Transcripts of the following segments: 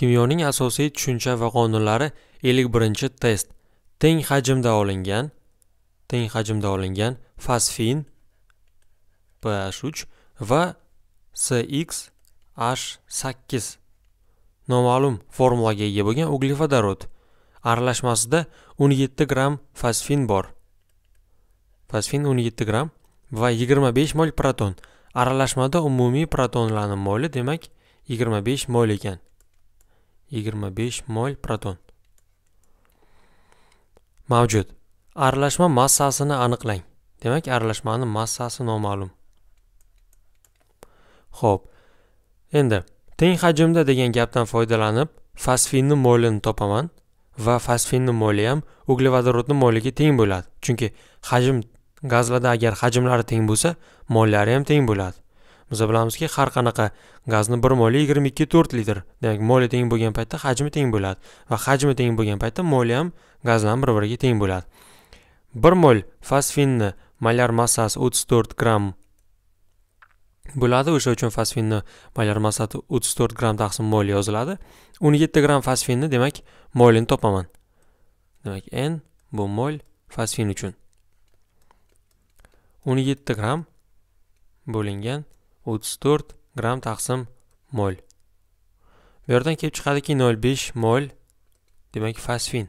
kimyoning asosiy tushuncha va qonunlari 51 test teng hajmda olingan teng hajmda olingan fosfin PH3 va CXH8 noma'lum formulaga ega bo'lgan uglevodorod aralashmasida 17 g fosfin bor fosfin 17 g va 25 mol proton aralashmada umumiy protonlarning moli demak 25 mol ekan 25 mol proton mavjud aralashma massasini aniqlang demak aralashmani massasi noma'lum Xo'p. endi teng hajmda degan gapdan foydalanib fosfinni molini topaman va fosfinni moli ham uglevodorodni moliga teng bo'ladi chunki hajm gazlarda agar hajmlari teng bo'lsa mollari ham teng bo'ladi biza bilamizki har qanaqa gazni bir mo'li yigirma ikki to'rt litr demak mo'li teng bo'lgan paytda hajmi teng bo'ladi va hajmi teng bo'lgan paytda mo'li ham gazni ham bir biriga teng bo'ladi bir mo'l fosfinni molyar massasi o'ttiz to'rt gramm bo'ladi o'sha uchun fosfinni molyar massasi o'ttiz to'rt gramm taqsim mo'l yoziladi o'n yetti gramm fosfinni demak mo'lini topaman demak n bu mo'l fosfin uchun o'n yetti gramm bo'lingan 34 gramm taqsim mol bu yerdan kelib chiqadiki 0,5 mol demak fosfin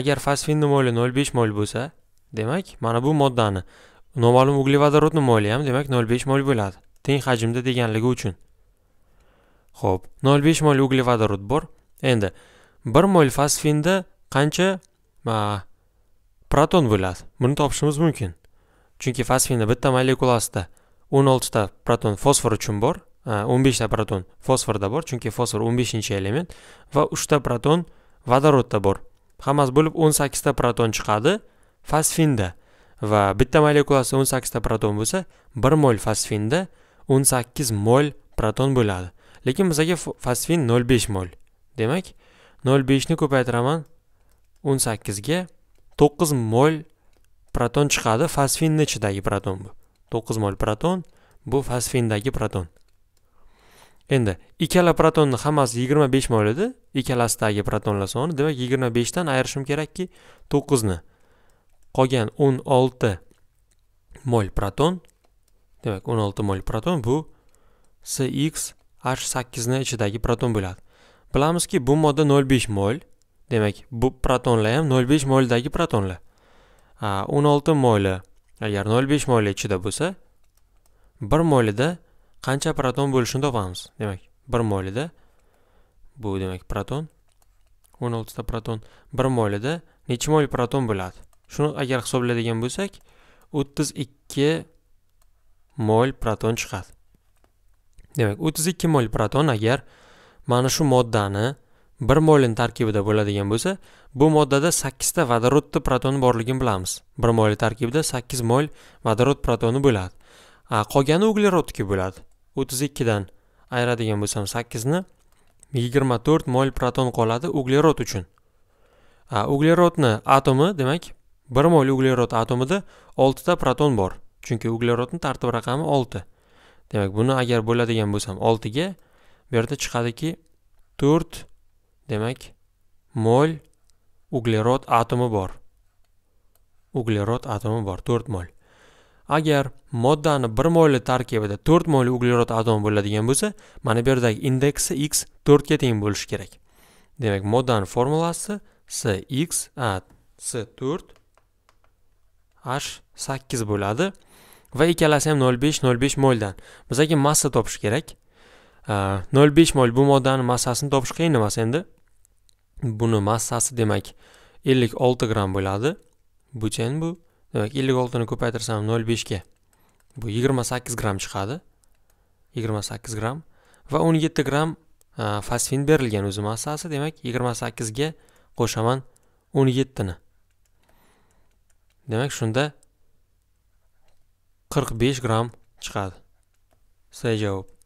agar fosfinni moli 0,5 mol bo'lsa demak mana bu moddani noma'lum uglevodorodni moli ham demak 0,5 mol bo'ladi teng hajmda deganligi uchun ho'p 0,5 mol uglevodorod bor endi 1 mol fosfinda qancha proton bo'ladi buni topishimiz mumkin chunki fosfinni bitta molekulasida o'n oltita proton fosfor uchun bor o'n beshta proton fosforda bor chunki fosfor o'n beshinchi element va uchta proton vodorodda bor hammasi bo'lib o'n sakkizta proton chiqadi fosfinda va bitta molekulasi o'n sakkizta proton bo'lsa bir mol fosfinda o'n sakkiz mol proton bo'ladi lekin bizga fosfin nol besh mol demak nol beshni ko'paytiraman o'n sakkizga to'qqiz mol proton chiqadi fosfinni ichidagi proton bu to'qqiz mol proton bu fosfindagi proton endi ikkala protonni hammasi yigirma besh mol edi ikkalasidagi protonlar soni demak yigirma beshdan ayirishim kerakki to'qqizni qolgan o'n olti mol proton demak o'n olti mol proton bu cx h sakkizni ichidagi proton bo'ladi bilamizki bu modda nol besh mol demak bu protonlar ham nol besh moldagi protonlar 16 moli, agar 0,5 moli ichida bo'lsa, 1 molida qancha proton bo'lishini topamiz. Demak, 1 molida bu demak proton 16 ta proton 1 molida nechta mol proton bo'ladi? Shuni agar hisoblaydigan bo'lsak, 32 mol proton chiqadi. Demak, 32 mol proton agar mana shu moddani bir molin tarkibida bo'ladigan bo'lsa bu moddada sakkizta vodorod protoni borligini bilamiz bir moli tarkibida sakkiz mol vodorod protoni bo'ladi qolgani uglerodniki bo'ladi o'ttiz ikkidan ayiradigan bo'lsam sakkizni yigirma to'rt mol proton qoladi uglerod uchun uglerodni atomi demak bir mol uglerod atomida oltita proton bor chunki uglerodni tartib raqami olti demak buni agar bo'ladigan bo'lsam oltiga bu yerda chiqadiki to'rt demak mol uglerod atomi bor uglerod atomi bor to'rt mol agar moddani bir molli tarkibida to'rt molli uglerod atomi bo'ladigan bo'lsa mana bu yerdagi indeksi x to'rtga teng bo'lishi kerak demak moddani formulasi cx a c to'rt h sakkiz bo'ladi va ikkalasi ham nol besh nol besh moldan bizga massa topish kerak nol besh mol bu moddani massasini topish qiyin emas endi buni massasi demak ellik olti gramm bo'ladi buchen bu demak ellik oltini ko'paytirsam nol beshga bu yigirma sakkiz gramm chiqadi yigirma sakkiz gramm va o'n yetti gramm e, fosfin berilgan o'zi massasi demak yigirma sakkizga qo'shaman o'n yettini demak shunda qirq besh gramm chiqadi c javob